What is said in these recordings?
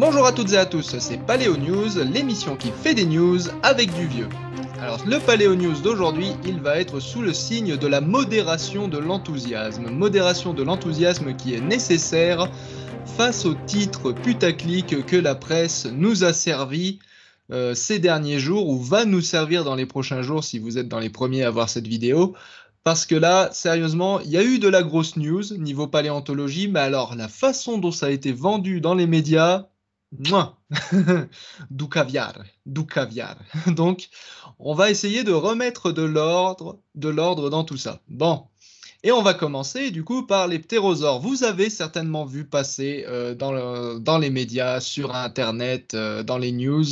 Bonjour à toutes et à tous, c'est Paléo News, l'émission qui fait des news avec du vieux. Alors le Paléo News d'aujourd'hui, il va être sous le signe de la modération de l'enthousiasme. Modération de l'enthousiasme qui est nécessaire face au titre putaclic que la presse nous a servi euh, ces derniers jours ou va nous servir dans les prochains jours si vous êtes dans les premiers à voir cette vidéo. Parce que là, sérieusement, il y a eu de la grosse news niveau paléontologie, mais alors la façon dont ça a été vendu dans les médias, du caviar, du caviar. Donc, on va essayer de remettre de l'ordre, de l'ordre dans tout ça. Bon, et on va commencer du coup par les ptérosaures. Vous avez certainement vu passer euh, dans, les médias, sur Internet, euh, dans les news,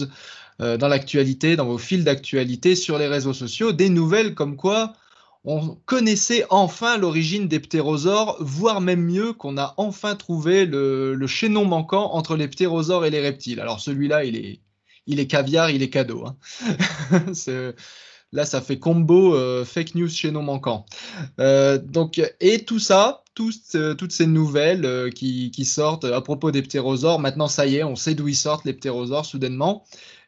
euh, dans l'actualité, dans vos fils d'actualité, sur les réseaux sociaux, des nouvelles comme quoi on connaissait enfin l'origine des ptérosaures, voire même mieux qu'on a enfin trouvé le, chaînon manquant entre les ptérosaures et les reptiles. Alors celui-là, il est, il est caviar, il est cadeau. Hein. là, ça fait combo euh, fake news chaînon manquant. Euh, donc, et tout ça, toutes ces nouvelles euh, qui, qui, sortent à propos des ptérosaures, maintenant ça y est, on sait d'où ils sortent les ptérosaures soudainement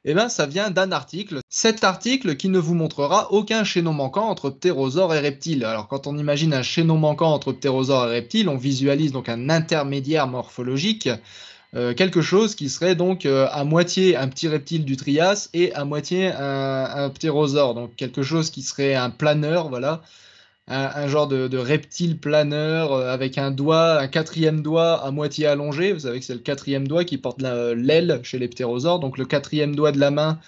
eh bien, ça vient d'un article. Cet article qui ne vous montrera aucun chaînon manquant entre ptérosaure et reptiles. Alors, quand on imagine un chaînon manquant entre ptérosaure et reptiles, on visualise donc un intermédiaire morphologique. Euh, quelque chose qui serait donc euh, à moitié un petit reptile du Trias et à moitié un ptérosaure, donc quelque chose qui serait un planeur, voilà, un, genre de, reptile planeur euh, avec un doigt, un quatrième doigt à moitié allongé. Vous savez que c'est le quatrième doigt qui porte euh, l'aile chez les ptérosaures. Donc le quatrième doigt de la main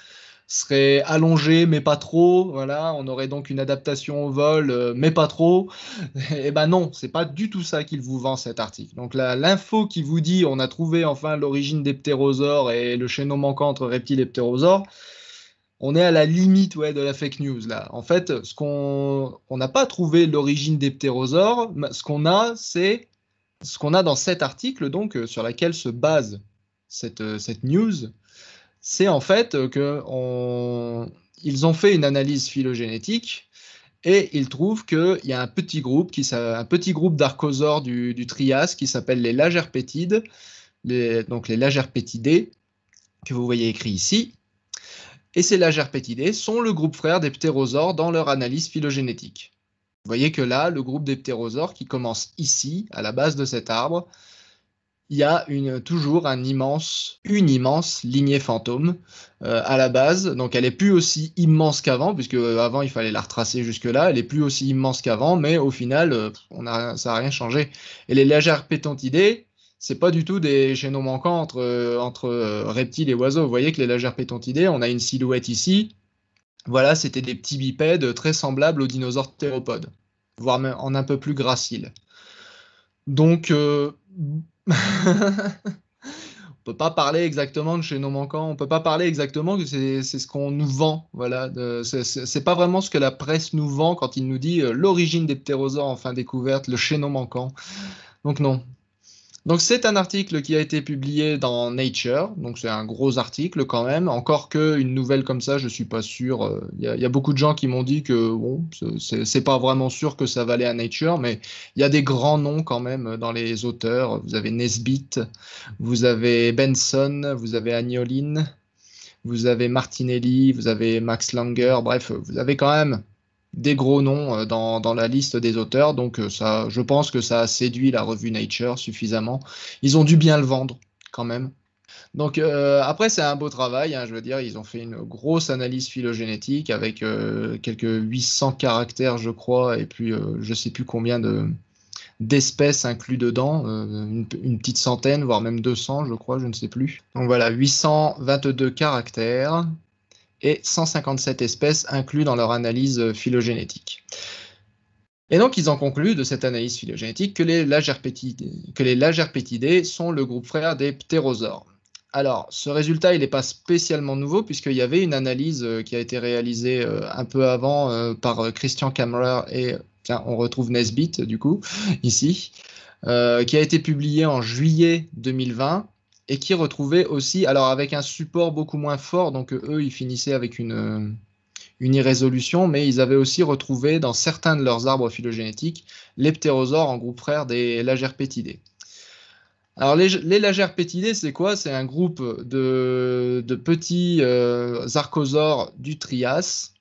serait allongé mais pas trop voilà on aurait donc une adaptation au vol euh, mais pas trop Eh ben non c'est pas du tout ça qu'il vous vend cet article donc l'info qui vous dit on a trouvé enfin l'origine des ptérosaures et le chaînon manquant entre reptiles et ptérosaures on est à la limite ouais, de la fake news là. En fait, ce qu'on n'a pas trouvé l'origine des ptérosaures, ce qu'on a, c'est ce qu'on a dans cet article donc euh, sur laquelle se base cette, euh, cette news, c'est en fait euh, que ils ont fait une analyse phylogénétique et ils trouvent qu'il y a un petit groupe qui petit groupe d'archosaures du, du, Trias qui s'appelle les Lagerpétides, les, donc les Lagerpétidés que vous voyez écrit ici et ces lagerpétidés sont le groupe frère des ptérosaures dans leur analyse phylogénétique. Vous voyez que là, le groupe des ptérosaures qui commence ici, à la base de cet arbre, il y a toujours un immense, une immense lignée fantôme euh, à la base. Donc elle est plus aussi immense qu'avant, puisque euh, avant il fallait la retracer jusque-là. Elle est plus aussi immense qu'avant, mais au final, euh, on a, ça n'a rien changé. Et les légères c'est pas du tout des chaînons manquants entre, euh, euh, reptiles et oiseaux. Vous voyez que les lagères pétontidées, on a une silhouette ici. Voilà, c'était des petits bipèdes très semblables aux dinosaures théropodes, voire même en un peu plus graciles. Donc, euh, on peut pas parler exactement de chaînons manquants, on peut pas parler exactement que c'est ce qu'on nous vend. Voilà, c'est pas vraiment ce que la presse nous vend quand il nous dit l'origine des ptérosaures enfin découverte, le chaînon manquant. Donc non, donc c'est un article qui a été publié dans Nature, donc c'est un gros article quand même. Encore qu'une nouvelle comme ça, je ne suis pas sûr. Il euh, y, a beaucoup de gens qui m'ont dit que ce c'est pas vraiment sûr que ça valait à Nature, mais il y a des grands noms quand même dans les auteurs. Vous avez Nesbitt, vous avez Benson, vous avez Agnolin, vous avez Martinelli, vous avez Max Langer. Bref, vous avez quand même des gros noms euh, dans, dans, la liste des auteurs. Donc euh, ça, je pense que ça a séduit la revue Nature suffisamment. Ils ont dû bien le vendre quand même. Donc euh, après c'est un beau travail, hein, je veux dire, ils ont fait une grosse analyse phylogénétique avec quelques 800 caractères je crois et puis je sais plus combien de d'espèces inclus dedans, une, une, petite centaine voire même 200 je crois, je ne sais plus. Donc voilà, 822 caractères et 157 espèces incluses dans leur analyse euh, phylogénétique. Et donc, ils ont conclu de cette analyse phylogénétique que les lagerpétidés, que les sont le groupe frère des ptérosaures. Alors, ce résultat, il n'est pas spécialement nouveau, puisqu'il y avait une analyse euh, qui a été réalisée euh, un peu avant par Christian Kammerer et, on retrouve Nesbit du coup, ici, qui a été publiée en juillet 2020 et qui retrouvaient aussi, alors avec un support beaucoup moins fort, donc euh, eux, ils finissaient avec euh, une, irrésolution, mais ils avaient aussi retrouvé dans certains de leurs arbres phylogénétiques les ptérosaures en groupe frère des Lagerpétidés. Alors les, les Lagerpétidés, c'est quoi C'est un groupe de, de petits euh, archosaures du Trias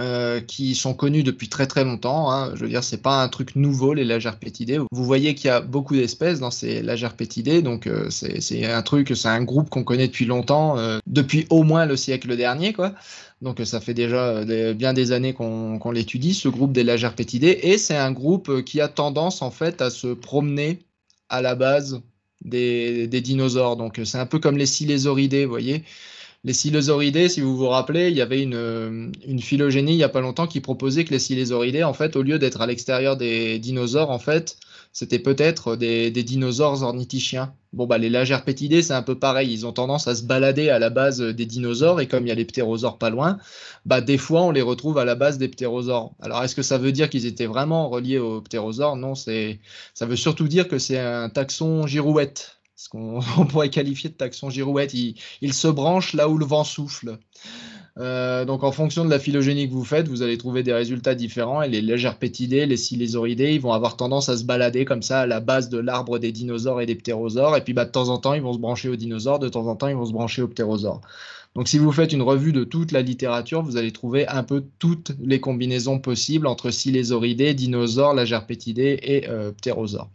euh, qui sont connus depuis très très longtemps. Hein. Je veux dire, c'est pas un truc nouveau les Lagerpétidés. Vous voyez qu'il y a beaucoup d'espèces dans ces Lagerpétidés, donc euh, c'est un truc, c'est un groupe qu'on connaît depuis longtemps, euh, depuis au moins le siècle dernier, quoi. Donc ça fait déjà bien des années qu'on l'étudie, ce groupe des Lagerpétidés, et c'est un groupe qui a tendance en fait à se promener à la base des, des dinosaures. Donc c'est un peu comme les Silésoridés, vous voyez. Les silosauridés, si vous vous rappelez, il y avait une, euh, phylogénie il n'y a pas longtemps qui proposait que les silosauridés, en fait, au lieu d'être à l'extérieur des dinosaures, en fait, c'était peut-être des, dinosaures ornithischiens. Bon, bah, les lagerpétidés, c'est un peu pareil. Ils ont tendance à se balader à la base des dinosaures, et comme il y a les ptérosaures pas loin, bah, des fois, on les retrouve à la base des ptérosaures. Alors, est-ce que ça veut dire qu'ils étaient vraiment reliés aux ptérosaures Non, c'est, ça veut surtout dire que c'est un taxon girouette ce qu'on pourrait qualifier de taxon girouette. Il, se branche là où le vent souffle. Euh, donc en fonction de la phylogénie que vous faites, vous allez trouver des résultats différents. Et les légères pétidées, les silésoridées, ils vont avoir tendance à se balader comme ça à la base de l'arbre des dinosaures et des ptérosaures. Et puis bah, de temps en temps, ils vont se brancher aux dinosaures, de temps en temps, ils vont se brancher aux ptérosaures. Donc si vous faites une revue de toute la littérature, vous allez trouver un peu toutes les combinaisons possibles entre silésoridées, dinosaures, légères pétidées et euh, ptérosaures.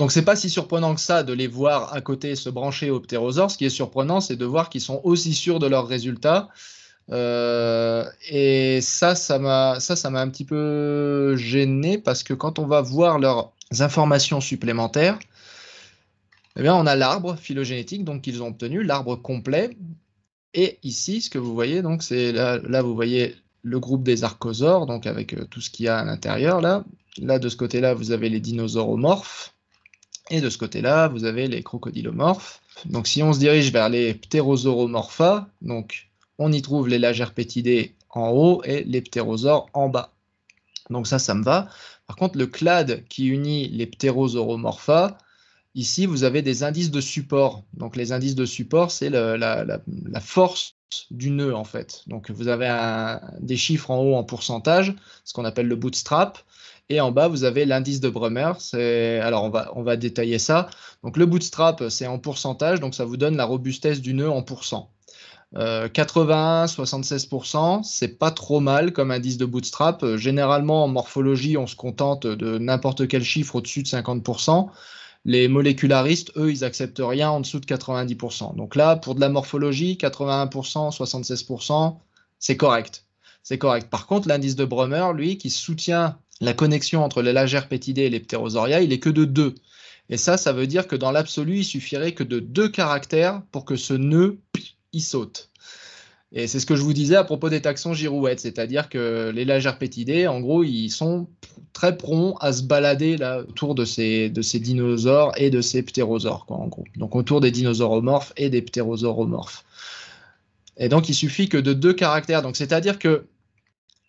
Donc c'est pas si surprenant que ça de les voir à côté se brancher au ptérosaures. Ce qui est surprenant, c'est de voir qu'ils sont aussi sûrs de leurs résultats. Euh, et ça, ça m'a ça, m'a un petit peu gêné parce que quand on va voir leurs informations supplémentaires, eh bien, on a l'arbre phylogénétique donc qu'ils ont obtenu, l'arbre complet. Et ici, ce que vous voyez, donc c'est là, vous voyez le groupe des archosaures, donc avec euh, tout ce qu'il y a à l'intérieur là. Là, de ce côté-là, vous avez les dinosauromorphes. Et de ce côté-là, vous avez les crocodilomorphes. Donc si on se dirige vers les ptérosauromorpha, donc on y trouve les lagerpétidés en haut et les ptérosaures en bas. Donc ça, ça me va. Par contre, le clade qui unit les ptérosauromorpha, ici, vous avez des indices de support. Donc les indices de support, c'est la, force du nœud, en fait. Donc vous avez des chiffres en haut en pourcentage, ce qu'on appelle le bootstrap, et en bas, vous avez l'indice de Bremer. Alors, on va, on va détailler ça. Donc, le bootstrap, c'est en pourcentage. Donc, ça vous donne la robustesse du nœud en pourcent. 81, euh, 76%, c'est pas trop mal comme indice de bootstrap. généralement, en morphologie, on se contente de n'importe quel chiffre au-dessus de 50%. Les molécularistes, eux, ils acceptent rien en dessous de 90%. Donc là, pour de la morphologie, 81%, 76%, c'est correct. C'est correct. Par contre, l'indice de Brummer, lui, qui soutient la connexion entre les lagères et les ptérosauria, il est que de deux. Et ça, ça veut dire que dans l'absolu, il suffirait que de deux caractères pour que ce nœud, il saute. Et c'est ce que je vous disais à propos des taxons girouettes, c'est-à-dire que les lagères en gros, ils sont très prompts à se balader autour de ces, de ces dinosaures et de ces ptérosaures, quoi, en gros. Donc autour des dinosauromorphes et des ptérosauromorphes. Et donc il suffit que de deux caractères. Donc c'est-à-dire que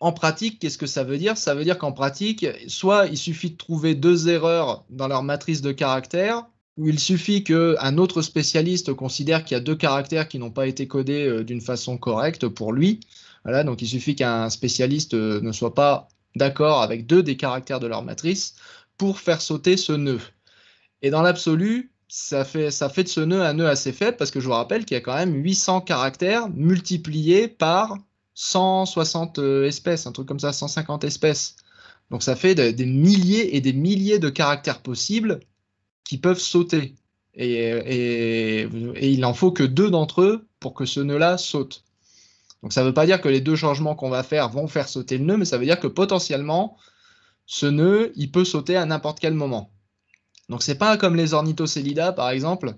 en pratique, qu'est-ce que ça veut dire Ça veut dire qu'en pratique, soit il suffit de trouver deux erreurs dans leur matrice de caractères, ou il suffit qu'un autre spécialiste considère qu'il y a deux caractères qui n'ont pas été codés euh, d'une façon correcte pour lui. Voilà, donc il suffit qu'un spécialiste euh, ne soit pas d'accord avec deux des caractères de leur matrice pour faire sauter ce nœud. Et dans l'absolu, ça fait, ça fait de ce nœud un nœud assez faible parce que je vous rappelle qu'il y a quand même 800 caractères multipliés par 160 euh, espèces, un truc comme ça, 150 espèces. Donc ça fait des milliers et des milliers de caractères possibles qui peuvent sauter. Et, euh, il n'en faut que deux d'entre eux pour que ce nœud-là saute. Donc ça ne veut pas dire que les deux changements qu'on va faire vont faire sauter le nœud, mais ça veut dire que potentiellement, ce nœud, il peut sauter à n'importe quel moment. Donc c'est pas comme les ornithocélidas, par exemple,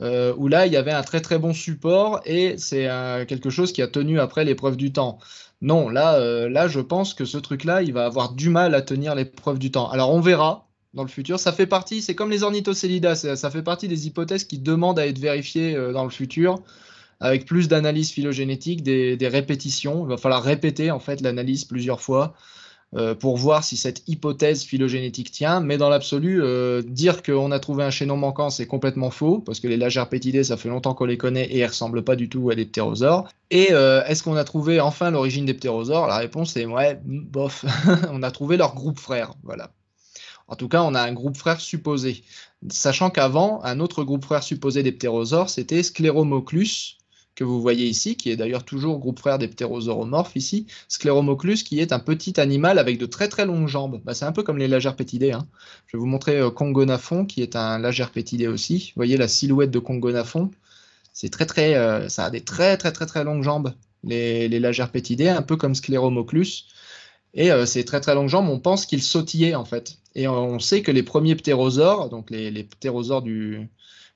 euh, où là, il y avait un très très bon support et c'est quelque chose qui a tenu après l'épreuve du temps. Non, là, euh, là, je pense que ce truc-là, il va avoir du mal à tenir l'épreuve du temps. Alors, on verra dans le futur. Ça fait partie, c'est comme les ornithocélidas, ça, fait partie des hypothèses qui demandent à être vérifiées euh, dans le futur avec plus d'analyse phylogénétique, des, des, répétitions. Il va falloir répéter en fait l'analyse plusieurs fois euh, pour voir si cette hypothèse phylogénétique tient. Mais dans l'absolu, euh, dire qu'on a trouvé un chaînon manquant, c'est complètement faux, parce que les lagerpétidés, ça fait longtemps qu'on les connaît et elles ressemblent pas du tout à des ptérosaures. Et euh, est-ce qu'on a trouvé enfin l'origine des ptérosaures La réponse est ouais, bof. on a trouvé leur groupe frère, voilà. En tout cas, on a un groupe frère supposé. Sachant qu'avant, un autre groupe frère supposé des ptérosaures, c'était Scleromoclus, que vous voyez ici, qui est d'ailleurs toujours groupe frère des ptérosauromorphes ici, Scleromoclus, qui est un petit animal avec de très très longues jambes. Bah, c'est un peu comme les lagerpétidés. Hein. Je vais vous montrer euh, Congonaphon, qui est un lagerpétidé aussi. Vous voyez la silhouette de Congonaphon. C'est très très, euh, ça a des très très très très longues jambes. Les, les lagerpétidés, un peu comme Scleromoclus. Et euh, ces très très longues jambes, on pense qu'ils sautillaient en fait. Et on sait que les premiers ptérosaures, donc les, les ptérosaures du,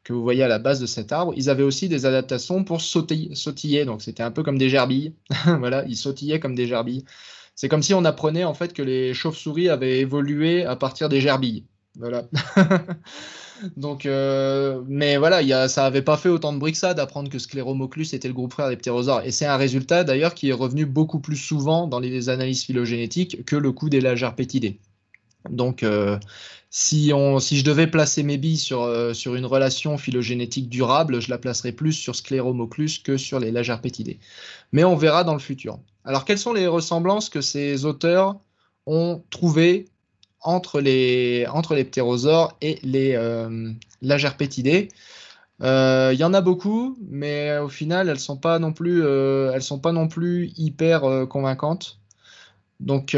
que vous voyez à la base de cet arbre, ils avaient aussi des adaptations pour sautiller. sautiller donc c'était un peu comme des gerbilles. voilà, ils sautillaient comme des gerbilles. C'est comme si on apprenait en fait que les chauves-souris avaient évolué à partir des gerbilles. Voilà. donc, euh, mais voilà, y a, ça n'avait pas fait autant de que ça d'apprendre que Scleromoclus était le groupe frère des ptérosaures. Et c'est un résultat d'ailleurs qui est revenu beaucoup plus souvent dans les analyses phylogénétiques que le coup des lagerpétidés. Donc, euh, si, on, si je devais placer mes billes sur, euh, sur une relation phylogénétique durable, je la placerais plus sur scléromoclus que sur les Lagerpétidés. Mais on verra dans le futur. Alors, quelles sont les ressemblances que ces auteurs ont trouvées entre les, entre les ptérosaures et les euh, euh il y en a beaucoup, mais au final, elles sont pas non plus, euh, elles sont pas non plus hyper convaincantes. Donc,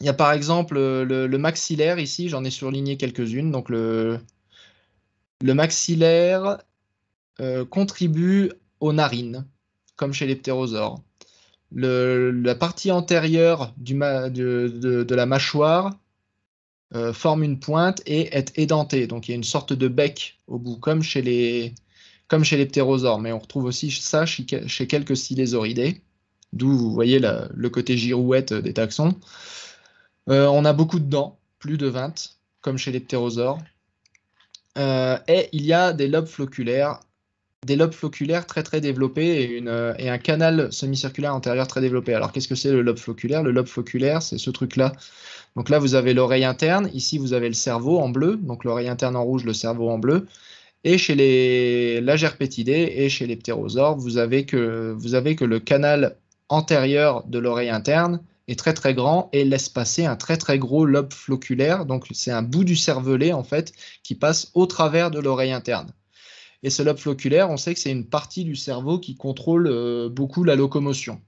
il y a par exemple euh, le, maxillaire ici, j'en ai surligné quelques-unes. Donc le, le maxillaire euh, contribue aux narines, comme chez les ptérosaures. la partie antérieure de, la mâchoire euh, forme une pointe et est édentée. Donc il y a une sorte de bec au bout, comme chez les, comme chez les ptérosaures. Mais on retrouve aussi ça chez, quelques stylésoridés, d'où vous voyez le côté girouette des taxons. Euh, on a beaucoup de dents, plus de 20, comme chez les ptérosaures. Euh, et il y a des lobes floculaires, des lobes floculaires très très développés euh, et, un canal semi-circulaire antérieur très développé. Alors qu'est-ce que c'est le lobe floculaire Le lobe floculaire, c'est ce truc-là. Donc là, vous avez l'oreille interne, ici vous avez le cerveau en bleu, donc l'oreille interne en rouge, le cerveau en bleu. Et chez les lagerpétidés et chez les ptérosaures, vous avez que, vous avez que le canal antérieur de l'oreille interne est très très grand et laisse passer un très très gros lobe floculaire, Donc c'est un bout du cervelet en fait qui passe au travers de l'oreille interne. Et ce lobe floculaire, on sait que c'est une partie du cerveau qui contrôle euh, beaucoup la locomotion.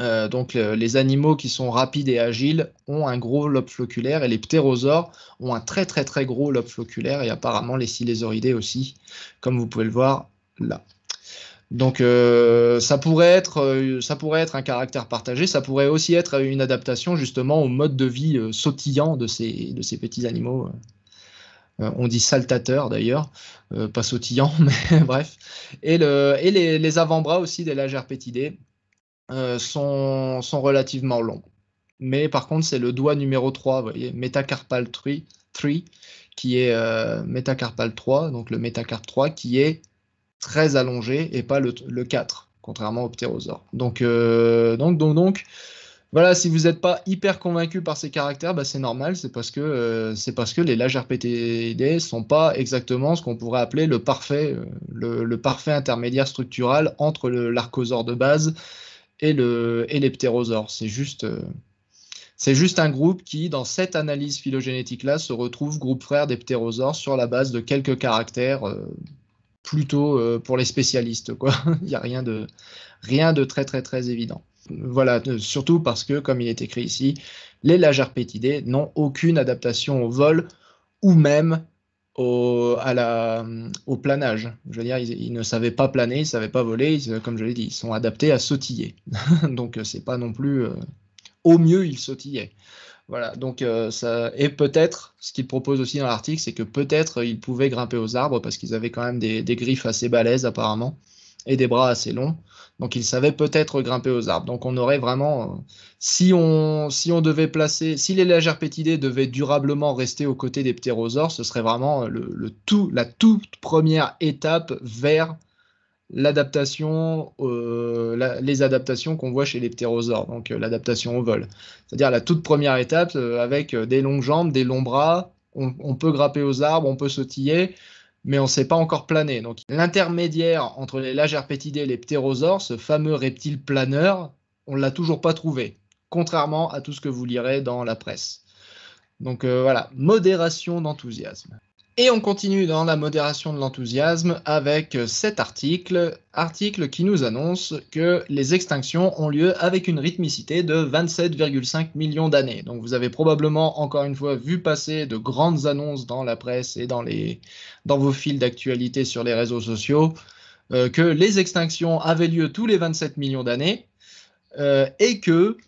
Euh, donc les animaux qui sont rapides et agiles ont un gros lobe floculaire et les ptérosaures ont un très très très gros lobe floculaire et apparemment les silésoridés aussi, comme vous pouvez le voir là. Donc euh, ça pourrait être euh, ça pourrait être un caractère partagé, ça pourrait aussi être une adaptation justement au mode de vie euh, sautillant de ces de ces petits animaux. on dit saltateur d'ailleurs, pas sautillant, mais bref. Et, et les, avant-bras aussi des lagerpétidés sont, sont relativement longs. Mais par contre, c'est le doigt numéro 3, vous voyez, métacarpal 3, qui est métacarpal 3, donc le métacarpe 3, qui est très allongé et pas le, 4, contrairement au ptérosaure. Donc, euh, donc, donc, donc, voilà, si vous n'êtes pas hyper convaincu par ces caractères, bah c'est normal, c'est parce, que, euh, c'est parce que les lâches RPTD sont pas exactement ce qu'on pourrait appeler le parfait, euh, le, parfait intermédiaire structural entre le, l'archosaure de base et, le, et les ptérosaures. C'est juste. c'est juste un groupe qui, dans cette analyse phylogénétique-là, se retrouve groupe frère des ptérosaures sur la base de quelques caractères plutôt euh, pour les spécialistes. Quoi. il n'y a rien de, rien de très très très évident. Voilà, euh, surtout parce que, comme il est écrit ici, les lagerpétidés n'ont aucune adaptation au vol ou même au, au planage. Je veux dire, ils, ne savaient pas planer, ils ne savaient pas voler, comme je l'ai dit, ils sont adaptés à sautiller. Donc, euh, c'est pas non plus. au mieux, ils sautillaient. Voilà, donc euh, ça et peut-être ce qu'il propose aussi dans l'article, c'est que peut-être euh, ils pouvaient grimper aux arbres parce qu'ils avaient quand même des, griffes assez balèzes apparemment et des bras assez longs. Donc ils savaient peut-être grimper aux arbres. Donc on aurait vraiment, euh, si on si on devait placer, si les légères devaient durablement rester aux côtés des ptérosaures, ce serait vraiment le tout la toute première étape vers l'adaptation, euh, les adaptations qu'on voit chez les ptérosaures, donc euh, l'adaptation au vol. C'est-à-dire la toute première étape euh, avec des longues jambes, des longs bras, on, peut grapper aux arbres, on peut sautiller, mais on ne sait pas encore planer. Donc l'intermédiaire entre les lagerpétidés et les ptérosaures, ce fameux reptile planeur, on l'a toujours pas trouvé, contrairement à tout ce que vous lirez dans la presse. Donc voilà, modération d'enthousiasme. Et on continue dans la modération de l'enthousiasme avec euh, cet article, article qui nous annonce que les extinctions ont lieu avec une rythmicité de 27,5 millions d'années. Donc vous avez probablement encore une fois vu passer de grandes annonces dans la presse et dans, les, dans vos fils d'actualité sur les réseaux sociaux euh, que les extinctions avaient lieu tous les 27 millions d'années euh, et, que,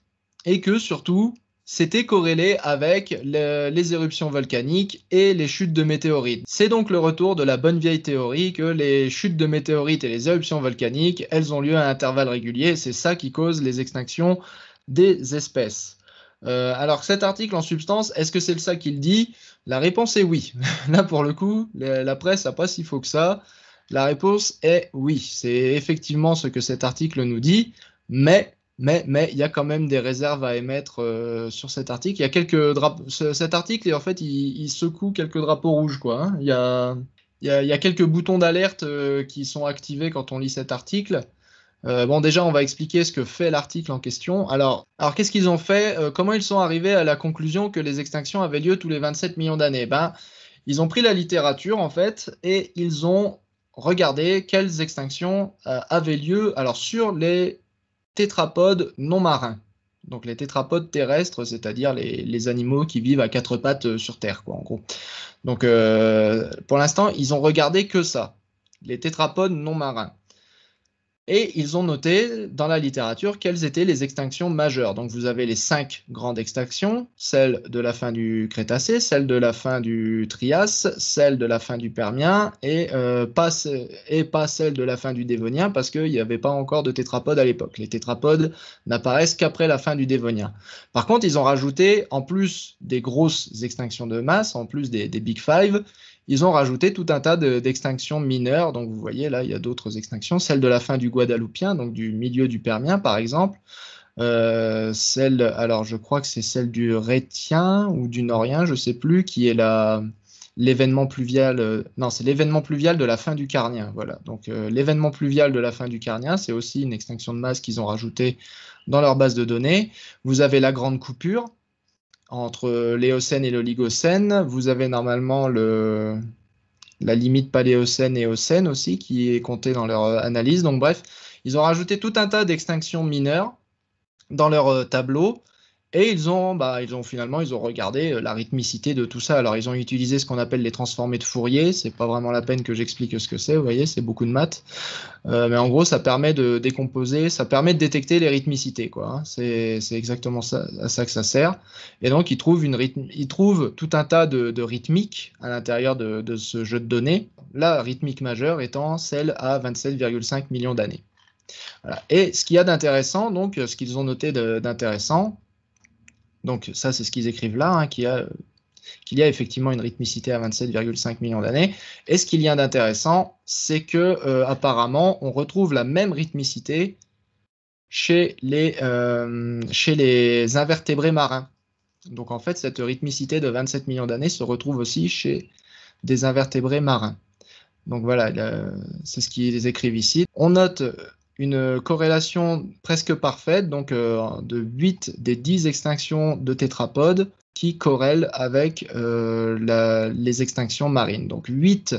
et que surtout c'était corrélé avec les éruptions volcaniques et les chutes de météorites. C'est donc le retour de la bonne vieille théorie que les chutes de météorites et les éruptions volcaniques, elles ont lieu à intervalles réguliers, c'est ça qui cause les extinctions des espèces. Euh, alors cet article en substance, est-ce que c'est ça qu'il dit La réponse est oui. Là pour le coup, la presse n'a pas si faux que ça. La réponse est oui. C'est effectivement ce que cet article nous dit, mais mais mais il y a quand même des réserves à émettre euh, sur cet article. Il y a quelques Cet article, en fait, il, secoue quelques drapeaux rouges, quoi. Hein. Il, y a, il, y a, quelques boutons d'alerte euh, qui sont activés quand on lit cet article. Euh, bon, déjà, on va expliquer ce que fait l'article en question. Alors, alors qu'est-ce qu'ils ont fait Comment ils sont arrivés à la conclusion que les extinctions avaient lieu tous les 27 millions d'années Ben, ils ont pris la littérature en fait et ils ont regardé quelles extinctions avaient lieu alors sur les tétrapodes non marins. Donc les tétrapodes terrestres, c'est-à-dire les, animaux qui vivent à quatre pattes euh, sur Terre, quoi, en gros. Donc euh, pour l'instant, ils ont regardé que ça, les tétrapodes non marins. Et ils ont noté dans la littérature quelles étaient les extinctions majeures. Donc vous avez les cinq grandes extinctions, celle de la fin du Crétacé, celle de la fin du Trias, celle de la fin du Permien et, euh, pas, et pas celle de la fin du Dévonien parce qu'il n'y avait pas encore de tétrapodes à l'époque. Les tétrapodes n'apparaissent qu'après la fin du Dévonien. Par contre, ils ont rajouté, en plus des grosses extinctions de masse, en plus des Big Five, ils ont rajouté tout un tas d'extinctions mineures. Donc vous voyez là, il y a d'autres extinctions, celle de la fin du Guadaloupien, donc du milieu du Permien par exemple. Euh, celle, alors je crois que c'est celle du Rétien ou du Norien, je sais plus, qui est la l'événement pluvial. Euh, non, c'est l'événement pluvial de la fin du Carnien. Voilà. Donc euh, l'événement pluvial de la fin du Carnien, c'est aussi une extinction de masse qu'ils ont rajoutée dans leur base de données. Vous avez la grande coupure, entre l'Éocène et l'Oligocène. Vous avez normalement la limite Paléocène et aussi qui est comptée dans leur euh, analyse. Donc bref, ils ont rajouté tout un tas d'extinctions mineures dans leur euh, tableau et ils ont, bah, ils ont finalement, ils ont regardé euh, la rythmicité de tout ça. Alors, ils ont utilisé ce qu'on appelle les transformés de Fourier. C'est pas vraiment la peine que j'explique ce que c'est. Vous voyez, c'est beaucoup de maths. Euh, mais en gros, ça permet de décomposer, ça permet de détecter les rythmicités, quoi. Hein. C'est exactement ça, à ça que ça sert. Et donc, ils trouvent une rythme, ils trouvent tout un tas de, rythmiques à l'intérieur de, ce jeu de données. La rythmique majeure étant celle à 27,5 millions d'années. Et ce qu'il y a d'intéressant, donc ce qu'ils ont noté d'intéressant, donc ça, c'est ce qu'ils écrivent là, hein, qu'il y, a, effectivement une rythmicité à 27,5 millions d'années. Et ce qu'il y a d'intéressant, c'est que euh, apparemment, on retrouve la même rythmicité chez les, euh, chez les invertébrés marins. Donc en fait, cette rythmicité de 27 millions d'années se retrouve aussi chez des invertébrés marins. Donc voilà, c'est ce qu'ils écrivent ici. On note une euh, corrélation presque parfaite, donc euh, de 8 des 10 extinctions de tétrapodes qui corrèlent avec euh, les extinctions marines. Donc 8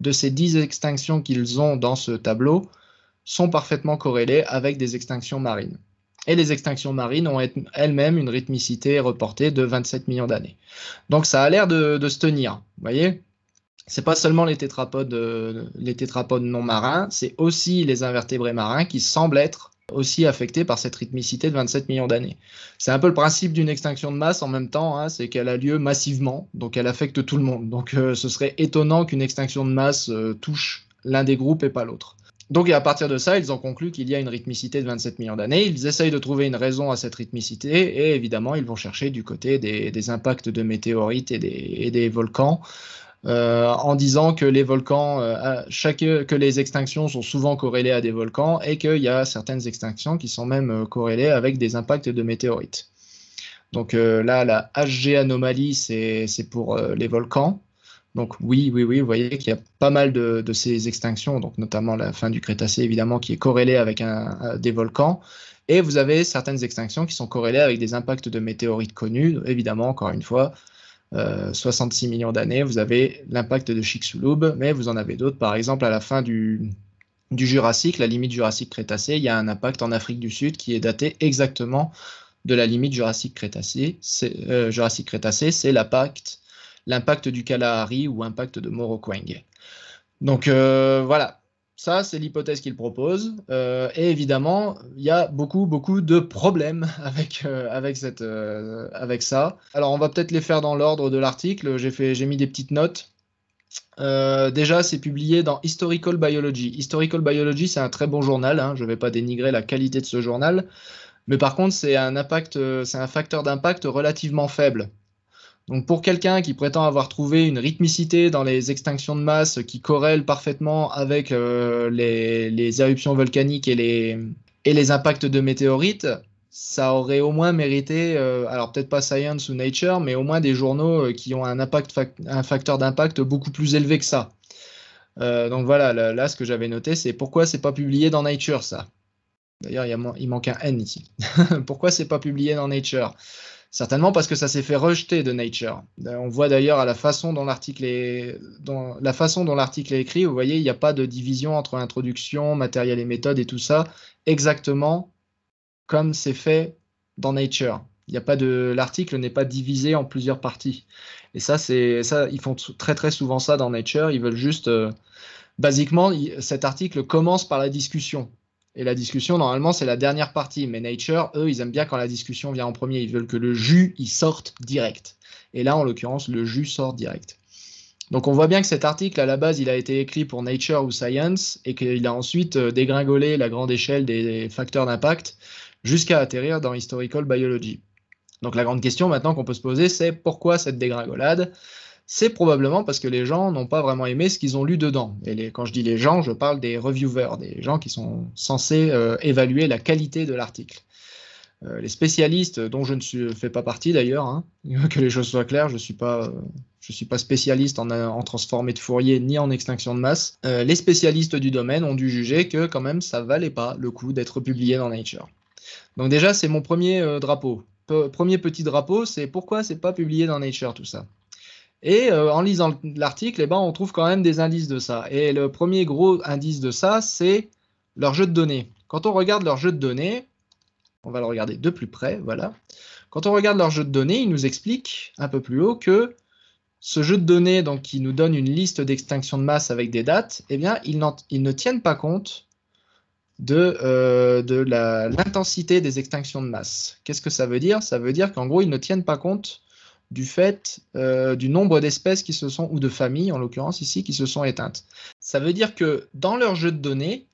de ces 10 extinctions qu'ils ont dans ce tableau sont parfaitement corrélées avec des extinctions marines. Et les extinctions marines ont elles-mêmes une rythmicité reportée de 27 millions d'années. Donc ça a l'air de, de se tenir, vous voyez c'est pas seulement les tétrapodes, euh, les tétrapodes non marins, c'est aussi les invertébrés marins qui semblent être aussi affectés par cette rythmicité de 27 millions d'années. C'est un peu le principe d'une extinction de masse en même temps, hein, c'est qu'elle a lieu massivement, donc elle affecte tout le monde. Donc euh, ce serait étonnant qu'une extinction de masse euh, touche l'un des groupes et pas l'autre. Donc à partir de ça, ils ont conclu qu'il y a une rythmicité de 27 millions d'années. Ils essayent de trouver une raison à cette rythmicité et évidemment ils vont chercher du côté des, impacts de météorites et des volcans euh, en disant que les volcans, euh, que les extinctions sont souvent corrélées à des volcans et qu'il y a certaines extinctions qui sont même euh, corrélées avec des impacts de météorites. Donc là, la HG anomalie, c'est pour les volcans. Donc oui, oui, oui, vous voyez qu'il y a pas mal de, ces extinctions, donc notamment la fin du Crétacé évidemment qui est corrélée avec des volcans. Et vous avez certaines extinctions qui sont corrélées avec des impacts de météorites connus, évidemment, encore une fois, 66 euh, millions d'années, vous avez l'impact de Chicxulub, mais vous en avez d'autres. Par exemple, à la fin du, du Jurassique, la limite Jurassique-Crétacé, il y a un impact en Afrique du Sud qui est daté exactement de la limite Jurassique-Crétacé. C'est, euh, jurassique c'est l'impact, du Kalahari ou impact de Morokwenge. Donc euh, voilà, ça, c'est l'hypothèse qu'il propose. Euh, et évidemment, il y a beaucoup, beaucoup de problèmes avec, euh, avec, cette, euh, avec ça. Alors, on va peut-être les faire dans l'ordre de l'article. J'ai mis des petites notes. déjà, c'est publié dans Historical Biology. Historical Biology, c'est un très bon journal. Hein. Je ne vais pas dénigrer la qualité de ce journal. Mais par contre, c'est un, impact, un facteur d'impact relativement faible. Donc pour quelqu'un qui prétend avoir trouvé une rythmicité dans les extinctions de masse qui corrèle parfaitement avec euh, les, éruptions volcaniques et les, impacts de météorites, ça aurait au moins mérité, euh, alors peut-être pas Science ou Nature, mais au moins des journaux euh, qui ont un, impact, un facteur d'impact beaucoup plus élevé que ça. donc voilà, là, ce que j'avais noté, c'est pourquoi c'est pas publié dans Nature ça. D'ailleurs, il, il, manque un N ici. pourquoi c'est pas publié dans Nature Certainement parce que ça s'est fait rejeter de Nature. Euh, on voit d'ailleurs à la façon dont l'article est, la façon dont l'article est écrit, vous voyez, il n'y a pas de division entre introduction, matériel et méthode et tout ça, exactement comme c'est fait dans Nature. Il n'y a pas de, l'article n'est pas divisé en plusieurs parties. Et ça, c'est ça, ils font très très souvent ça dans Nature. Ils veulent juste, euh, basiquement, cet article commence par la discussion. Et la discussion, normalement, c'est la dernière partie. Mais Nature, eux, ils aiment bien quand la discussion vient en premier. Ils veulent que le jus, il sorte direct. Et là, en l'occurrence, le jus sort direct. Donc on voit bien que cet article, à la base, il a été écrit pour Nature ou Science et qu'il a ensuite euh, dégringolé la grande échelle des facteurs d'impact jusqu'à atterrir dans Historical Biology. Donc la grande question maintenant qu'on peut se poser, c'est pourquoi cette dégringolade c'est probablement parce que les gens n'ont pas vraiment aimé ce qu'ils ont lu dedans. Et les, quand je dis les gens, je parle des reviewers, des gens qui sont censés euh, évaluer la qualité de l'article. Euh, les spécialistes, euh, dont je ne suis, fais pas partie d'ailleurs, hein, que les choses soient claires, je ne suis, pas, je suis pas spécialiste en, transformé de Fourier ni en extinction de masse, les spécialistes du domaine ont dû juger que quand même ça valait pas le coup d'être publié dans Nature. Donc déjà, c'est mon premier drapeau. premier petit drapeau, c'est pourquoi c'est pas publié dans Nature tout ça et euh, en lisant l'article, eh ben, on trouve quand même des indices de ça. Et le premier gros indice de ça, c'est leur jeu de données. Quand on regarde leur jeu de données, on va le regarder de plus près, voilà. Quand on regarde leur jeu de données, ils nous expliquent un peu plus haut que ce jeu de données, donc qui nous donne une liste d'extinction de masse avec des dates, eh bien, ils, ils ne tiennent pas compte de, euh, de l'intensité des extinctions de masse. Qu'est-ce que ça veut dire Ça veut dire qu'en gros, ils ne tiennent pas compte du fait euh, du nombre d'espèces qui se sont, ou de familles en l'occurrence ici, qui se sont éteintes. Ça veut dire que dans leur jeu de données,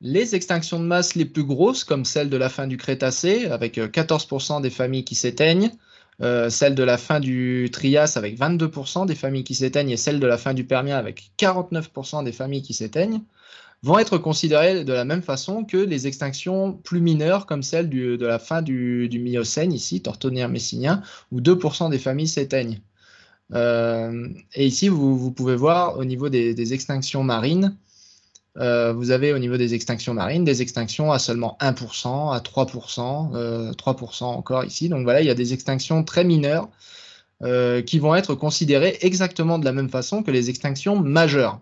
les extinctions de masse les plus grosses, comme celle de la fin du Crétacé, avec 14% euh, des familles qui s'éteignent, euh, celle de la fin du Trias avec 22% des familles qui s'éteignent et celle de la fin du Permien avec 49% des familles qui s'éteignent, vont être considérées de la même façon que les extinctions plus mineures comme celle de la fin du, du Miocène, ici, Tortonien messinien, où 2% des familles s'éteignent. Euh, et ici, vous, pouvez voir au niveau des, extinctions marines, euh, vous avez au niveau des extinctions marines des extinctions à seulement 1%, à 3%, 3% euh, encore ici. Donc voilà, il y a des extinctions très mineures qui vont être considérées exactement de la même façon que les extinctions majeures.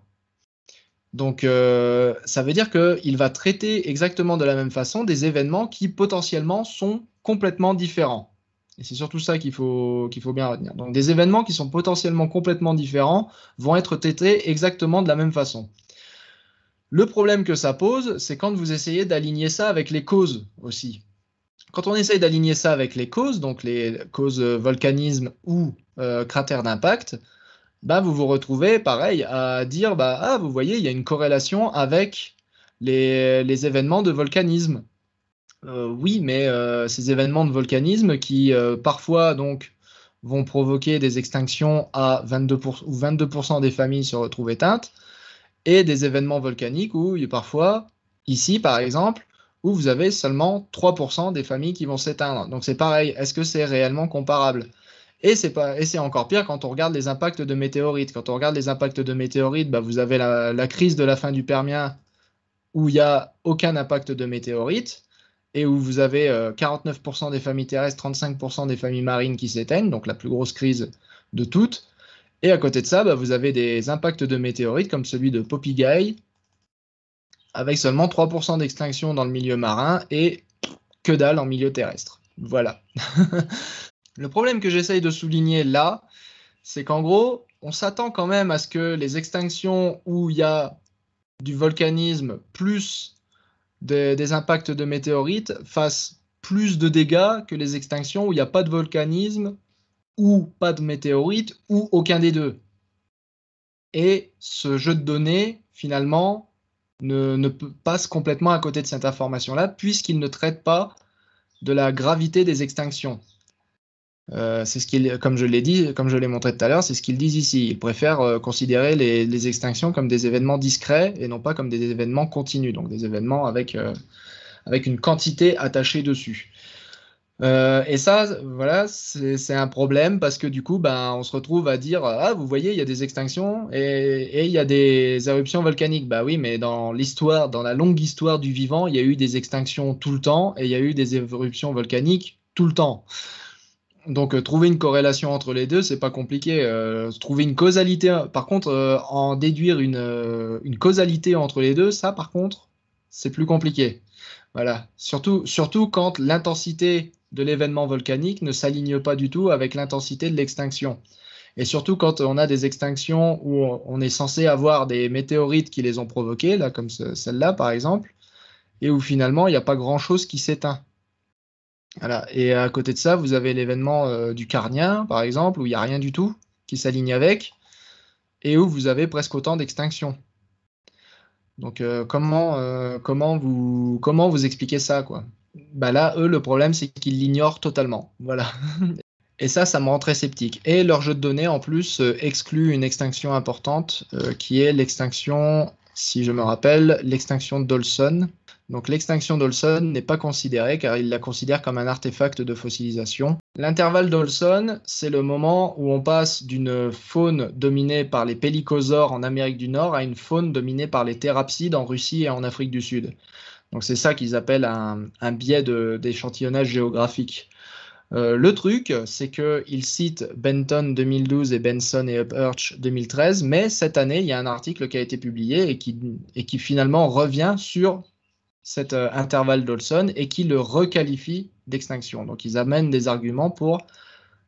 Donc euh, ça veut dire qu'il va traiter exactement de la même façon des événements qui potentiellement sont complètement différents. Et c'est surtout ça qu'il faut, bien retenir. Donc des événements qui sont potentiellement complètement différents vont être traités exactement de la même façon. Le problème que ça pose, c'est quand vous essayez d'aligner ça avec les causes aussi. Quand on essaye d'aligner ça avec les causes, donc les causes volcanisme ou euh, cratère d'impact, bah, vous vous retrouvez, pareil, à dire, bah, ah, vous voyez, il y a une corrélation avec les, événements de volcanisme. Euh, oui, mais euh, ces événements de volcanisme qui euh, parfois donc vont provoquer des extinctions à 22% ou 22% des familles se retrouvent éteintes, et des événements volcaniques où parfois, ici par exemple, où vous avez seulement 3% des familles qui vont s'éteindre. Donc c'est pareil, est-ce que c'est réellement comparable et c'est pas c'est encore pire quand on regarde les impacts de météorites. Quand on regarde les impacts de météorites, bah, vous avez la, crise de la fin du Permien où il n'y a aucun impact de météorites et où vous avez 49% euh, des familles terrestres, 35% des familles marines qui s'éteignent, donc la plus grosse crise de toutes. Et à côté de ça, bah, vous avez des impacts de météorites comme celui de Guy, avec seulement 3% d'extinction dans le milieu marin et que dalle en milieu terrestre. Voilà. Le problème que j'essaye de souligner là, c'est qu'en gros, on s'attend quand même à ce que les extinctions où il y a du volcanisme plus des impacts de météorites fassent plus de dégâts que les extinctions où il n'y a pas de volcanisme ou pas de météorites ou aucun des deux. Et ce jeu de données, finalement, ne, ne passe complètement à côté de cette information-là puisqu'il ne traite pas de la gravité des extinctions. Euh, c'est ce comme je l'ai dit, comme je l'ai montré tout à l'heure, c'est ce qu'ils disent ici. Ils préfèrent euh, considérer les, extinctions comme des événements discrets et non pas comme des événements continus, donc des événements avec, euh, une quantité attachée dessus. et ça, voilà, c'est un problème parce que du coup, ben, on se retrouve à dire ah, vous voyez, il y a des extinctions et, il y a des éruptions volcaniques. Bah oui, mais dans l'histoire, dans la longue histoire du vivant, il y a eu des extinctions tout le temps et il y a eu des éruptions volcaniques tout le temps. Donc euh, trouver une corrélation entre les deux, c'est pas compliqué. Euh, trouver une causalité, par contre, euh, en déduire une, causalité entre les deux, ça par contre, c'est plus compliqué. Voilà. Surtout, surtout quand l'intensité de l'événement volcanique ne s'aligne pas du tout avec l'intensité de l'extinction. Et surtout quand on a des extinctions où on est censé avoir des météorites qui les ont provoquées, là, comme celle-là par exemple, et où finalement il n'y a pas grand-chose qui s'éteint. Et à côté de ça, vous avez l'événement euh, du Carnien, par exemple, où il n'y a rien du tout qui s'aligne avec, et où vous avez presque autant d'extinctions. Donc euh, comment, euh, comment, vous, comment vous expliquez ça quoi bah Là, eux, le problème, c'est qu'ils l'ignorent totalement. Voilà. et ça, ça me rend très sceptique. Et leur jeu de données, en plus, exclut une extinction importante, qui est l'extinction, si je me rappelle, l'extinction d'Olson, donc l'extinction d'Olson n'est pas considérée car il la considère comme un artefact de fossilisation. L'intervalle d'Olson, c'est le moment où on passe d'une faune dominée par les pélicosaures en Amérique du Nord à une faune dominée par les thérapsides en Russie et en Afrique du Sud. Donc c'est ça qu'ils appellent un, biais d'échantillonnage géographique. Euh, le truc, c'est qu'ils citent Benton 2012 et Benson et Upchurch 2013, mais cette année, il y a un article qui a été publié et qui finalement revient sur cet euh, intervalle d'Olson et qui le requalifie d'extinction. Donc ils amènent des arguments pour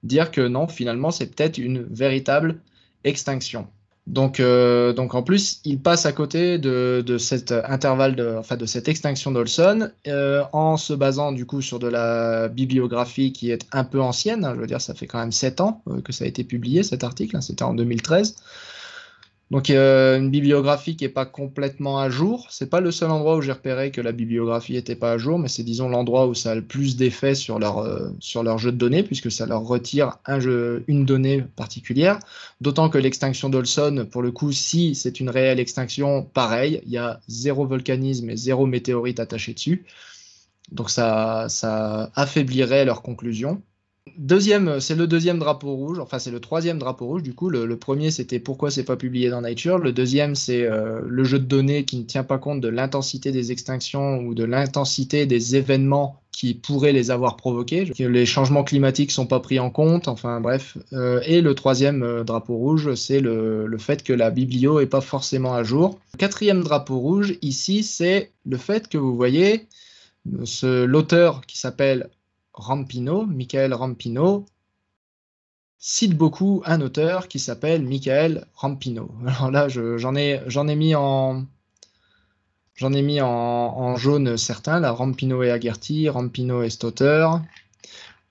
dire que non, finalement, c'est peut-être une véritable extinction. Donc, euh, donc en plus, ils passent à côté de, cet intervalle, de, enfin de cette extinction d'Olson, euh, en se basant du coup sur de la bibliographie qui est un peu ancienne. je veux dire, ça fait quand même 7 ans que ça a été publié cet article. Hein. C'était en 2013. Donc euh, une bibliographie qui n'est pas complètement à jour. C'est pas le seul endroit où j'ai repéré que la bibliographie n'était pas à jour, mais c'est disons l'endroit où ça a le plus d'effet euh, sur leur jeu de données puisque ça leur retire une donnée particulière. D'autant que l'extinction d'Olson, pour le coup, si c'est une réelle extinction, pareil, il y a zéro volcanisme et zéro météorite attaché dessus. Donc ça ça affaiblirait leur conclusion deuxième, c'est le deuxième drapeau rouge, enfin c'est le troisième drapeau rouge du coup. Le, premier c'était pourquoi c'est pas publié dans Nature. Le deuxième c'est euh, le jeu de données qui ne tient pas compte de l'intensité des extinctions ou de l'intensité des événements qui pourraient les avoir provoqués. Les changements climatiques sont pas pris en compte, enfin bref. Euh, et le troisième euh, drapeau rouge, c'est le, fait que la biblio n'est pas forcément à jour. quatrième drapeau rouge ici, c'est le fait que vous voyez l'auteur qui s'appelle Rampino, Michael Rampino, cite beaucoup un auteur qui s'appelle Michael Rampino. Alors là, j'en ai, mis en, jaune certains. Là, Rampino et Agerti, Rampino et Stotter.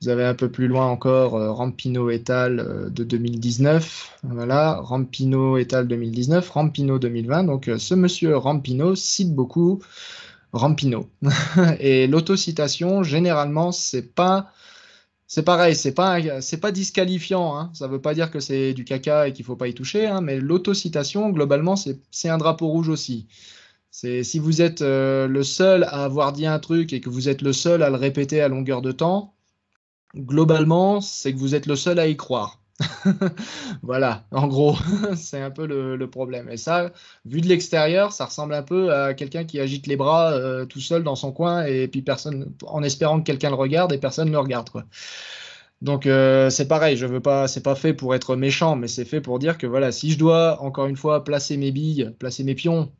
Vous avez un peu plus loin encore euh, Rampino et Tal euh, de 2019. Voilà, Rampino et Tal 2019, Rampino 2020. Donc euh, ce monsieur Rampino cite beaucoup Rampino. et l'autocitation, généralement, c'est pas. C'est pareil, c'est pas, pas disqualifiant. Hein. Ça veut pas dire que c'est du caca et qu'il faut pas y toucher, hein, mais l'autocitation, globalement, c'est un drapeau rouge aussi. C'est si vous êtes euh, le seul à avoir dit un truc et que vous êtes le seul à le répéter à longueur de temps, globalement, c'est que vous êtes le seul à y croire. voilà, en gros, c'est un peu le, problème. Et ça, vu de l'extérieur, ça ressemble un peu à quelqu'un qui agite les bras euh, tout seul dans son coin et puis personne, en espérant que quelqu'un le regarde et personne ne le regarde Donc euh, c'est pareil, je veux pas, c'est pas fait pour être méchant, mais c'est fait pour dire que voilà, si je dois encore une fois placer mes billes, placer mes pions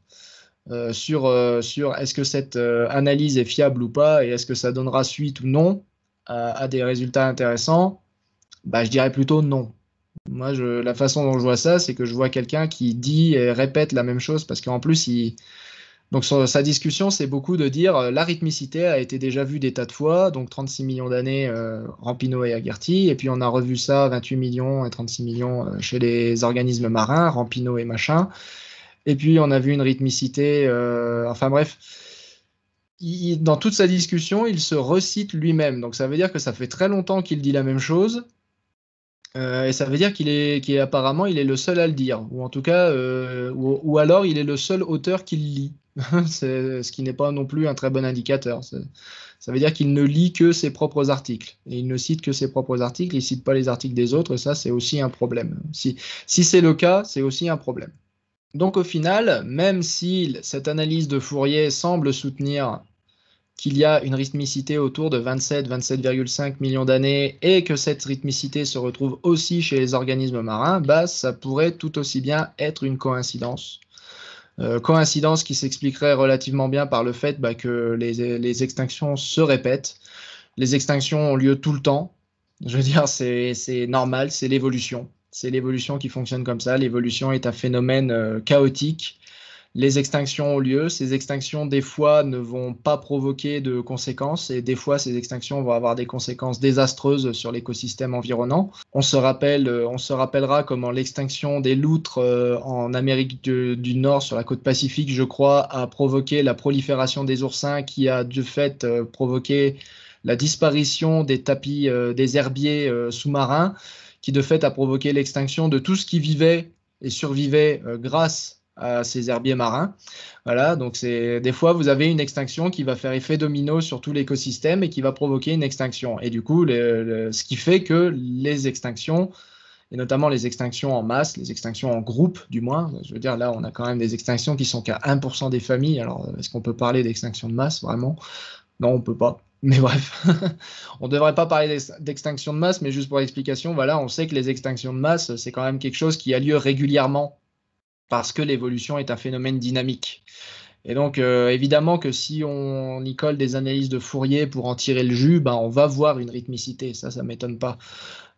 euh, sur sur est-ce que cette analyse est fiable ou pas et est-ce que ça donnera suite ou non à des résultats intéressants bah, je dirais plutôt non. Moi, la façon dont je vois ça, c'est que je vois quelqu'un qui dit et répète la même chose parce qu'en plus, donc sa discussion, c'est beaucoup de dire euh, la rythmicité a été déjà vue des tas de fois, donc 36 millions d'années euh, Rampino et Agerty, et puis on a revu ça 28 millions et 36 millions euh, chez les organismes marins, Rampino et machin. Et puis on a vu une rythmicité, enfin bref, dans toute sa discussion, il se recite lui-même. Donc ça veut dire que ça fait très longtemps qu'il dit la même chose, euh, et ça veut dire qu'il est, apparemment il est le seul à le dire, ou en tout cas, euh, ou, alors il est le seul auteur qui le lit, ce qui n'est pas non plus un très bon indicateur. Ça veut dire qu'il ne lit que ses propres articles, et il ne cite que ses propres articles, il cite pas les articles des autres, et ça c'est aussi un problème. Si, si c'est le cas, c'est aussi un problème. Donc au final, même si cette analyse de Fourier semble soutenir qu'il y a une rythmicité autour de 27, 27,5 millions d'années et que cette rythmicité se retrouve aussi chez les organismes marins, bah, ça pourrait tout aussi bien être une coïncidence. Euh, coïncidence qui s'expliquerait relativement bien par le fait bah, que les, extinctions se répètent. Les extinctions ont lieu tout le temps. Je veux dire, c'est normal, c'est l'évolution. C'est l'évolution qui fonctionne comme ça. L'évolution est un phénomène euh, chaotique les extinctions ont lieu. Ces extinctions, des fois, ne vont pas provoquer de conséquences et des fois, ces extinctions vont avoir des conséquences désastreuses sur l'écosystème environnant. On se, rappelle, euh, on se rappellera comment l'extinction des loutres euh, en Amérique du, Nord, sur la côte pacifique, je crois, a provoqué la prolifération des oursins qui a de fait euh, provoqué la disparition des tapis, des herbiers sous-marins, qui de fait a provoqué l'extinction de tout ce qui vivait et survivait grâce à ces herbiers marins. Voilà, donc c'est des fois vous avez une extinction qui va faire effet domino sur tout l'écosystème et qui va provoquer une extinction. Et du coup, ce qui fait que les extinctions et notamment les extinctions en masse, les extinctions en groupe du moins. Je veux dire, là, on a quand même des extinctions qui sont qu'à 1% des familles. Alors, est-ce qu'on peut parler d'extinction de masse vraiment Non, on peut pas. Mais bref, on ne devrait pas parler d'extinction de masse, mais juste pour l'explication, voilà, on sait que les extinctions de masse, c'est quand même quelque chose qui a lieu régulièrement parce que l'évolution est un phénomène dynamique. Et donc, euh, évidemment que si on y colle des analyses de Fourier pour en tirer le jus, ben, on va voir une rythmicité. Ça, ça m'étonne pas.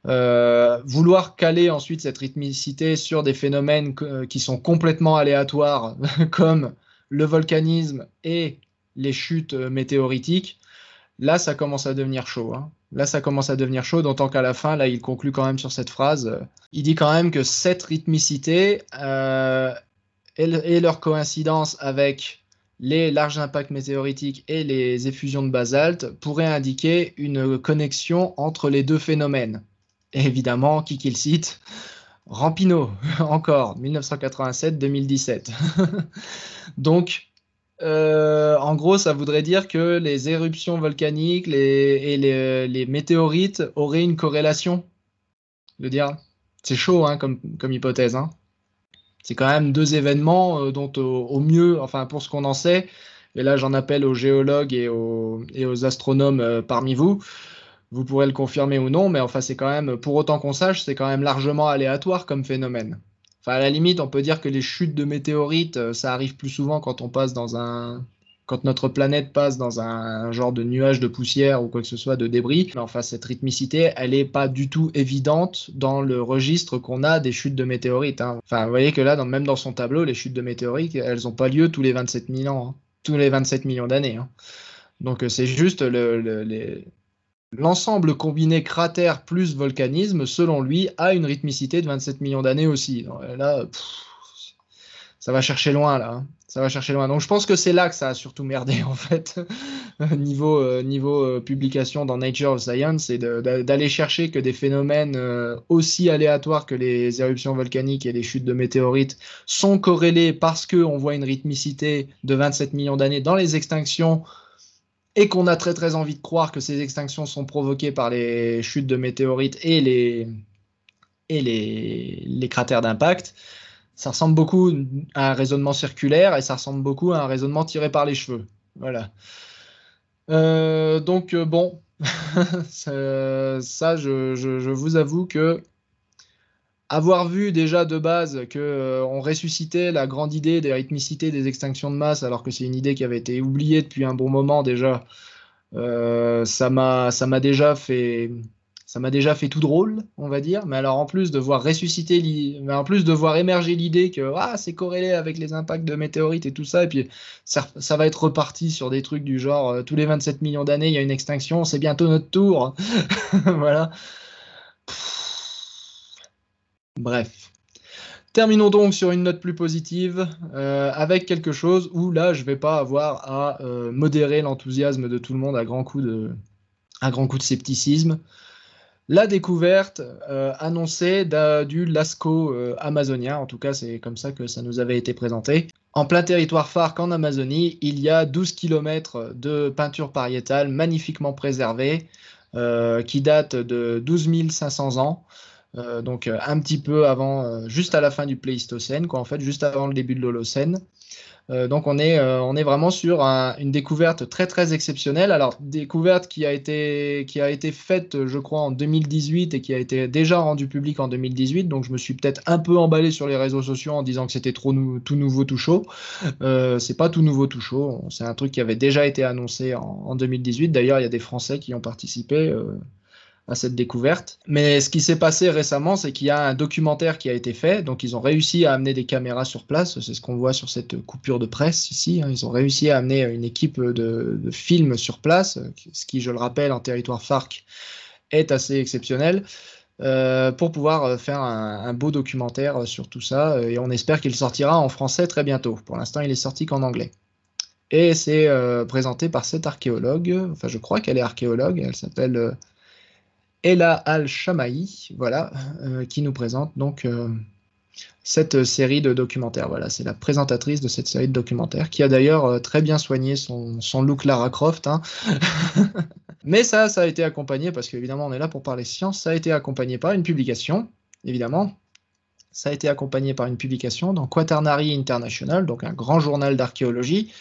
Euh, vouloir caler ensuite cette rythmicité sur des phénomènes euh, qui sont complètement aléatoires, comme le volcanisme et les chutes météoritiques, Là, ça commence à devenir chaud. Hein. Là, ça commence à devenir chaud, d'autant qu'à la fin, là, il conclut quand même sur cette phrase. Il dit quand même que cette rythmicité euh, et, leur coïncidence avec les larges impacts météoritiques et les effusions de basalte pourraient indiquer une connexion entre les deux phénomènes. évidemment, qui qu'il cite Rampino, encore, 1987-2017. Donc, euh, en gros, ça voudrait dire que les éruptions volcaniques et les, météorites auraient une corrélation. Le dire, c'est chaud hein, comme, hypothèse. Hein. C'est quand même deux événements euh, dont au, mieux, enfin pour ce qu'on en sait, et là j'en appelle aux géologues et aux, astronomes euh, parmi vous, vous pourrez le confirmer ou non, mais enfin c'est quand même, pour autant qu'on sache, c'est quand même largement aléatoire comme phénomène. Enfin, à la limite, on peut dire que les chutes de météorites, euh, ça arrive plus souvent quand on passe dans un, quand notre planète passe dans un, genre de nuage de poussière ou quoi que ce soit de débris. Mais enfin, cette rythmicité, elle n'est pas du tout évidente dans le registre qu'on a des chutes de météorites. Hein. Enfin, vous voyez que là, même dans son tableau, les chutes de météorites, elles n'ont pas lieu tous les 27 ans, hein. tous les 27 millions d'années. Hein. Donc, euh, c'est juste le, L'ensemble combiné cratère plus volcanisme, selon lui, a une rythmicité de 27 millions d'années aussi. là, ça va chercher loin, là. Hein. Ça va chercher loin. Donc je pense que c'est là que ça a surtout merdé, en fait, niveau, euh, niveau euh, publication dans Nature of Science, et d'aller chercher que des phénomènes euh, aussi aléatoires que les éruptions volcaniques et les chutes de météorites sont corrélés parce qu'on voit une rythmicité de 27 millions d'années dans les extinctions et qu'on a très très envie de croire que ces extinctions sont provoquées par les chutes de météorites et les, et les, cratères d'impact, ça ressemble beaucoup à un raisonnement circulaire et ça ressemble beaucoup à un raisonnement tiré par les cheveux. Voilà. Euh, donc euh, bon, ça, je, je, vous avoue que avoir vu déjà de base que euh, on ressuscitait la grande idée des rythmicités des extinctions de masse, alors que c'est une idée qui avait été oubliée depuis un bon moment déjà, euh, ça m'a ça m'a déjà fait ça m'a déjà fait tout drôle, on va dire. Mais alors en plus de voir ressusciter, mais en plus de voir émerger l'idée que ah c'est corrélé avec les impacts de météorites et tout ça, et puis ça, va être reparti sur des trucs du genre euh, tous les 27 millions d'années il y a une extinction, c'est bientôt notre tour, voilà. Bref. Terminons donc sur une note plus positive euh, avec quelque chose où là je vais pas avoir à euh, modérer l'enthousiasme de tout le monde à grand coup de, à de scepticisme. La découverte euh, annoncée du Lascaux amazonien, en tout cas c'est comme ça que ça nous avait été présenté. En plein territoire phare en Amazonie, il y a 12 km de peinture pariétale magnifiquement préservée qui date de 12 500 ans. Euh, donc euh, un petit peu avant, euh, juste à la fin du Pléistocène, quoi, en fait, juste avant le début de l'Holocène. donc on est, on est vraiment sur une découverte très très exceptionnelle. Alors découverte qui a été qui a été faite, je crois, en 2018 et qui a été déjà rendue publique en 2018. Donc je me suis peut-être un peu emballé sur les réseaux sociaux en disant que c'était trop tout nouveau, tout chaud. c'est pas tout nouveau, tout chaud. C'est un truc qui avait déjà été annoncé en, en 2018. D'ailleurs, il y a des Français qui ont participé à cette découverte. Mais ce qui s'est passé récemment, c'est qu'il y a un documentaire qui a été fait. Donc, ils ont réussi à amener des caméras sur place. C'est ce qu'on voit sur cette coupure de presse ici. Hein. Ils ont réussi à amener une équipe de, films sur place, ce qui, je le rappelle, en territoire FARC est assez exceptionnel. Euh, pour pouvoir faire un, beau documentaire sur tout ça. Et on espère qu'il sortira en français très bientôt. Pour l'instant, il est sorti qu'en anglais. Et c'est euh, présenté par cette archéologue, enfin je crois qu'elle est archéologue, elle s'appelle euh, Ella Al-Shamaï, voilà, euh, qui nous présente donc euh, cette série de documentaires. Voilà, c'est la présentatrice de cette série de documentaires, qui a d'ailleurs euh, très bien soigné son, look Lara Croft. Hein. Mais ça, ça a été accompagné, parce qu'évidemment on est là pour parler science, ça a été accompagné par une publication, évidemment, ça a été accompagné par une publication dans Quaternary International, donc un grand journal d'archéologie,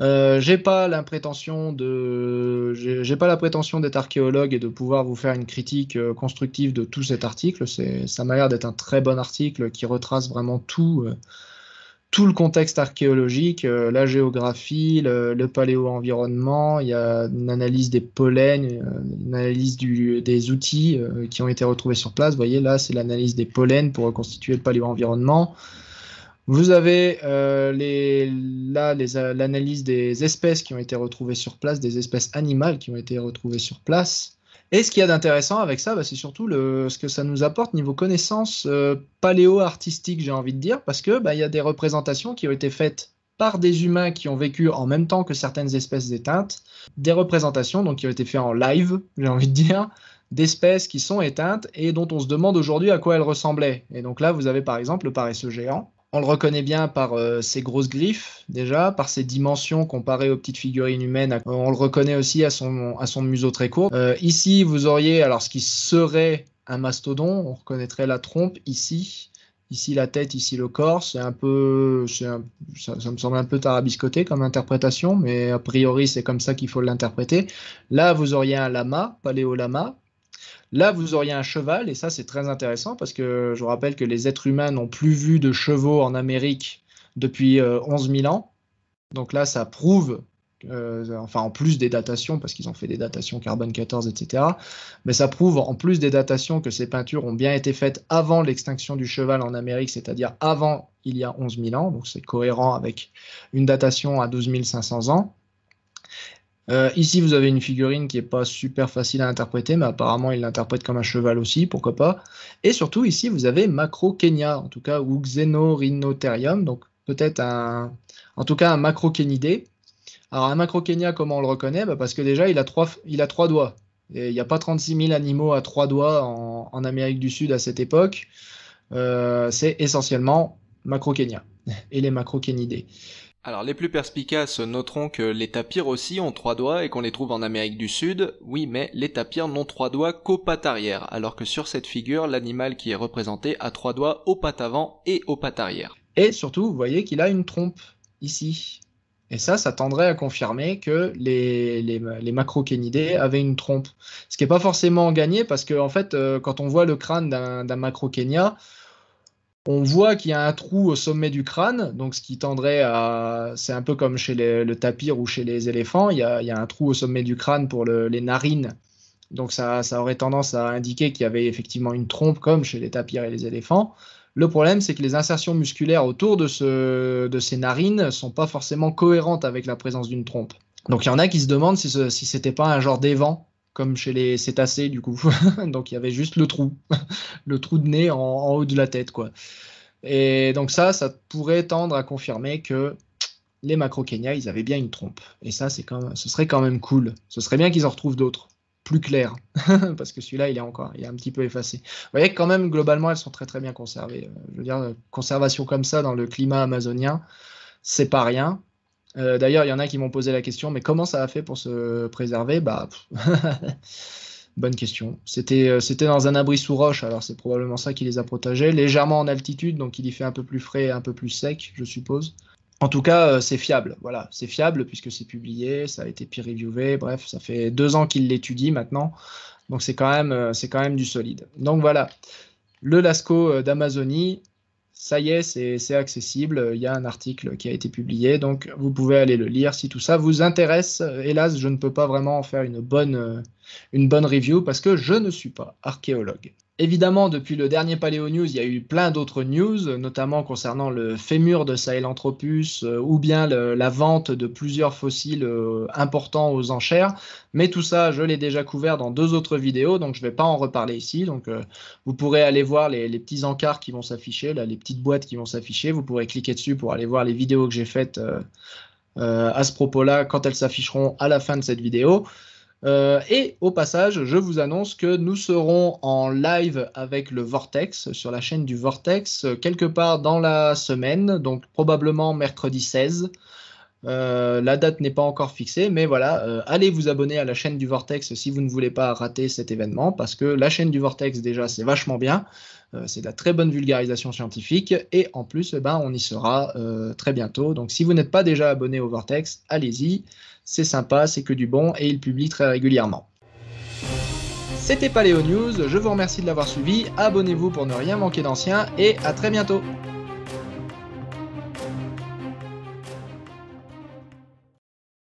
euh, j'ai pas la prétention d'être archéologue et de pouvoir vous faire une critique euh, constructive de tout cet article. ça m'a l'air d'être un très bon article qui retrace vraiment tout, euh, le contexte archéologique, la géographie, le, paléo-environnement. Il y a une analyse des pollens, une analyse des outils qui ont été retrouvés sur place. Vous voyez là, c'est l'analyse des pollens pour reconstituer le paléo-environnement. Vous avez euh, là euh, l'analyse des espèces qui ont été retrouvées sur place, des espèces animales qui ont été retrouvées sur place. Et ce qu'il y a d'intéressant avec ça, bah, c'est surtout ce que ça nous apporte niveau connaissances euh, paléo-artistique, j'ai envie de dire, parce que bah, il y a des représentations qui ont été faites par des humains qui ont vécu en même temps que certaines espèces éteintes, des représentations donc qui ont été faites en live, j'ai envie de dire, d'espèces qui sont éteintes et dont on se demande aujourd'hui à quoi elles ressemblaient. Et donc là, vous avez par exemple le paresseux géant, on le reconnaît bien par euh, ses grosses griffes déjà, par ses dimensions comparées aux petites figurines humaines. Euh, on le reconnaît aussi à son, à son museau très court. Euh, ici, vous auriez alors ce qui serait un mastodon, on reconnaîtrait la trompe ici. Ici la tête, ici le corps, c'est un peu, ça, ça, me semble un peu tarabiscoté comme interprétation, mais a priori c'est comme ça qu'il faut l'interpréter. Là, vous auriez un lama, paléolama, Là, vous auriez un cheval, et ça, c'est très intéressant parce que je vous rappelle que les êtres humains n'ont plus vu de chevaux en Amérique depuis 11 euh, 000 ans. Donc là, ça prouve euh, enfin en plus des datations, parce qu'ils ont fait des datations carbone 14, etc. Mais ça prouve en plus des datations que ces peintures ont bien été faites avant l'extinction du cheval en Amérique, c'est-à-dire avant il y a 11 000 ans, donc c'est cohérent avec une datation à 12 500 ans. Euh, ici, vous avez une figurine qui n'est pas super facile à interpréter, mais apparemment, il l'interprète comme un cheval aussi, pourquoi pas. Et surtout, ici, vous avez Macro en tout cas, ou Xenorhinotherium, donc peut-être un, en tout cas, un Macro Alors, un Macro comment on le reconnaît bah, Parce que déjà, il a trois, il a trois doigts. Il n'y a pas 36 000 animaux à trois doigts en, Amérique du Sud à cette époque. Euh, c'est essentiellement Macro et les Macro alors les plus perspicaces noteront que les tapirs aussi ont trois doigts et qu'on les trouve en Amérique du Sud. Oui, mais les tapirs n'ont trois doigts qu'aux pattes arrière, alors que sur cette figure, l'animal qui est représenté a trois doigts aux pattes avant et aux pattes arrière. Et surtout, vous voyez qu'il a une trompe ici. Et ça, ça tendrait à confirmer que les, les, avaient une trompe. Ce qui n'est pas forcément gagné parce que, en fait, euh, quand on voit le crâne d'un macro-kenia... On voit qu'il y a un trou au sommet du crâne, donc ce qui tendrait à. C'est un peu comme chez le tapir ou chez les éléphants, il y, a, un trou au sommet du crâne pour les narines. Donc ça, aurait tendance à indiquer qu'il y avait effectivement une trompe comme chez les tapirs et les éléphants. Le problème, c'est que les insertions musculaires autour de, ces narines ne sont pas forcément cohérentes avec la présence d'une trompe. Donc il y en a qui se demandent si, ce, si pas un genre d'évent comme chez les cétacés du coup. donc il y avait juste le trou, le trou de nez en, haut de la tête quoi. Et donc ça, ça pourrait tendre à confirmer que les macro Kenya, ils avaient bien une trompe. Et ça, c'est quand ce serait quand même cool. Ce serait bien qu'ils en retrouvent d'autres, plus clairs, parce que celui-là, il est encore, il est un petit peu effacé. Vous voyez, quand même, globalement, elles sont très très bien conservées. Euh, je veux dire, euh, conservation comme ça dans le climat amazonien, c'est pas rien. Euh, d'ailleurs, il y en a qui m'ont posé la question, mais comment ça a fait pour se préserver Bah, bonne question. Euh, c'était dans un abri sous roche, alors c'est probablement ça qui les a protégés, légèrement en altitude, donc il y fait un peu plus frais, et un peu plus sec, je suppose. En tout cas, euh, c'est fiable. Voilà, c'est fiable puisque c'est publié, ça a été peer reviewé. Bref, ça fait deux ans qu'il l'étudie maintenant, donc c'est quand même c'est quand même du solide. Donc voilà, le Lascaux d'Amazonie ça y est, c'est accessible. Il y a un article qui a été publié, donc vous pouvez aller le lire si tout ça vous intéresse. Hélas, je ne peux pas vraiment en faire une bonne, euh, une bonne review parce que je ne suis pas archéologue. Évidemment, depuis le dernier Paléo News, il y a eu plein d'autres news, notamment concernant le fémur de Sahelanthropus euh, ou bien la vente de plusieurs fossiles euh, importants aux enchères. Mais tout ça, je l'ai déjà couvert dans deux autres vidéos, donc je ne vais pas en reparler ici. Donc, euh, vous pourrez aller voir les petits encarts qui vont s'afficher, les petites boîtes qui vont s'afficher. Vous pourrez cliquer dessus pour aller voir les vidéos que j'ai faites à ce propos-là quand elles s'afficheront à la fin de cette vidéo. Euh, et au passage, je vous annonce que nous serons en live avec le Vortex sur la chaîne du Vortex quelque part dans la semaine, donc probablement mercredi 16. Euh, la date n'est pas encore fixée, mais voilà, euh, allez vous abonner à la chaîne du Vortex si vous ne voulez pas rater cet événement, parce que la chaîne du Vortex déjà c'est vachement bien, euh, c'est de la très bonne vulgarisation scientifique et en plus, eh ben, on y sera euh, très bientôt. Donc si vous n'êtes pas déjà abonné au Vortex, allez-y, c'est sympa, c'est que du bon et il publie très régulièrement. C'était Paléo News, je vous remercie de l'avoir suivi, abonnez-vous pour ne rien manquer d'anciens et à très bientôt